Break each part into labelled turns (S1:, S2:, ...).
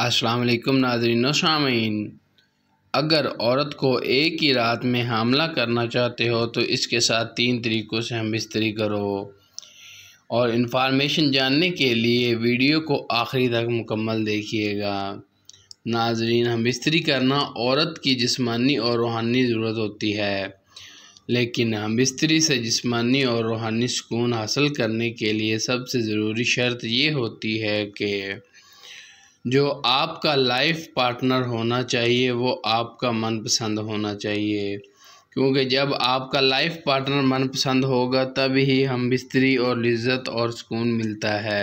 S1: अस्सलाम वालेकुम नाजरीन शामीन अगर औरत को एक ही रात में हमला करना चाहते हो तो इसके साथ तीन तरीक़ों से हम बिस्तरी करो और इन्फॉर्मेशन जानने के लिए वीडियो को आखिरी तक मुकम्मल देखिएगा नाजरीन हम बिस्तरी करना औरत की जिस्मानी और रूहानी ज़रूरत होती है लेकिन हम बिस्तरी से जिस्मानी और रूहानी सुकून हासिल करने के लिए सबसे ज़रूरी शर्त ये होती है कि जो आपका लाइफ पार्टनर होना चाहिए वो आपका मनपसंद होना चाहिए क्योंकि जब आपका लाइफ पार्टनर मनपसंद होगा तब ही हम बिस्तरी और लज्ज़त और सुकून मिलता है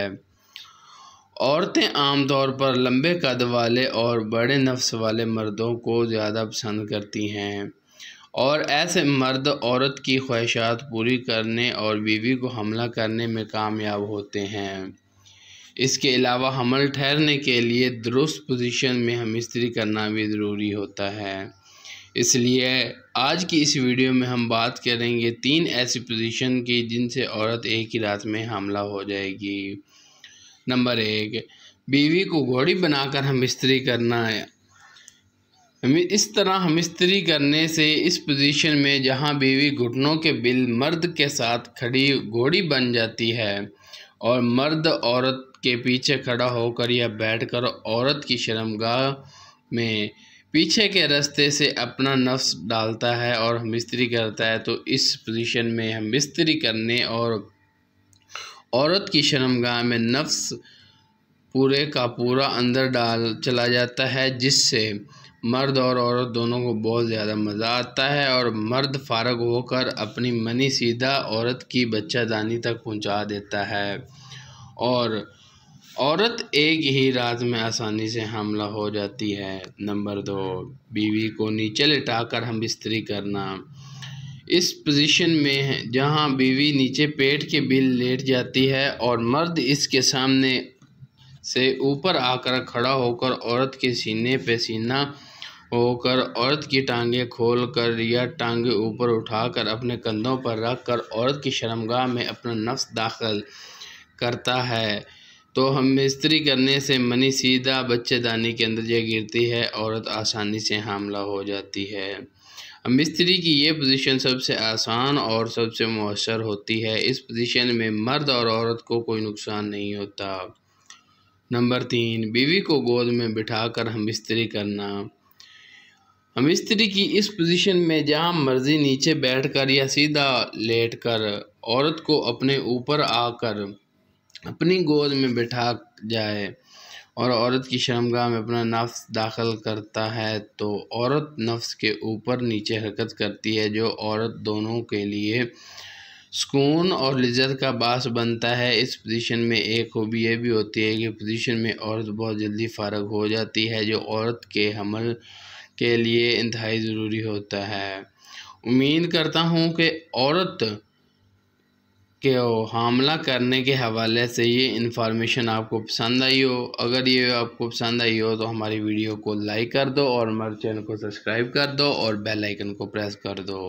S1: औरतें आमतौर पर लंबे कद वाले और बड़े नफ्स वाले मर्दों को ज़्यादा पसंद करती हैं और ऐसे मर्द औरत की ख्वाहिशात पूरी करने और बीवी को हमला करने में कामयाब होते हैं इसके अलावा हमल ठहरने के लिए दुरुस्त पोजीशन में हम इस्त्री करना भी ज़रूरी होता है इसलिए आज की इस वीडियो में हम बात करेंगे तीन ऐसी पोजीशन की जिनसे औरत एक ही रात में हमला हो जाएगी नंबर एक बीवी को घोड़ी बनाकर हम इस्त्री करना है हमें इस तरह हम इस्त्री करने से इस पोजीशन में जहां बीवी घुटनों के बिल मर्द के साथ खड़ी घोड़ी बन जाती है और मर्द औरत के पीछे खड़ा होकर या बैठकर औरत की शर्मगाह में पीछे के रास्ते से अपना नफ्स डालता है और हम मिस्त्री करता है तो इस पोजीशन में हम मिस्त्री करने और औरत की शर्मगाह में नफ्स पूरे का पूरा अंदर डाल चला जाता है जिससे मर्द और औरत दोनों को बहुत ज़्यादा मज़ा आता है और मर्द फारग होकर अपनी मनी सीधा औरत की बच्चादानी तक पहुंचा देता है और औरत एक ही रात में आसानी से हमला हो जाती है नंबर दो बीवी को नीचे लिटाकर हम बिस्तरी करना इस पोजीशन में जहां बीवी नीचे पेट के बिल लेट जाती है और मर्द इसके सामने से ऊपर आकर खड़ा होकर औरत के सीने पे सीना होकर औरत की टांगे खोल कर या टांगे ऊपर उठाकर अपने कंधों पर रख कर औरत की शर्मगाह में अपना नफ्स दाखिल करता है तो हम मिस्त्री करने से मनी सीधा बच्चेदानी के अंदर जा गिरती है औरत आसानी से हामला हो जाती है मिस्त्री की ये पोजीशन सबसे आसान और सबसे मौसर होती है इस पोजीशन में मर्द और औरत को कोई नुकसान नहीं होता नंबर तीन बीवी को गोद में बिठाकर हम मिस्त्री करना हम स्त्री की इस पोजीशन में जहाँ मर्जी नीचे बैठकर या सीधा लेटकर औरत को अपने ऊपर आकर अपनी गोद में बैठा जाए और औरत की शर्मगाह में अपना नफ्स दाखिल करता है तो औरत नफ्स के ऊपर नीचे हरकत करती है जो औरत दोनों के लिए सुकून और लज्जत का बास बनता है इस पोजीशन में एक खूबी यह भी होती है कि पोजीशन में औरत बहुत जल्दी फारग हो जाती है जो औरत के हमल के लिए इंतहाई ज़रूरी होता है उम्मीद करता हूँ कि औरत के हमला करने के हवाले से ये इन्फॉर्मेशन आपको पसंद आई हो अगर ये आपको पसंद आई हो तो हमारी वीडियो को लाइक कर दो और हमारे चैनल को सब्सक्राइब कर दो और बेल आइकन को प्रेस कर दो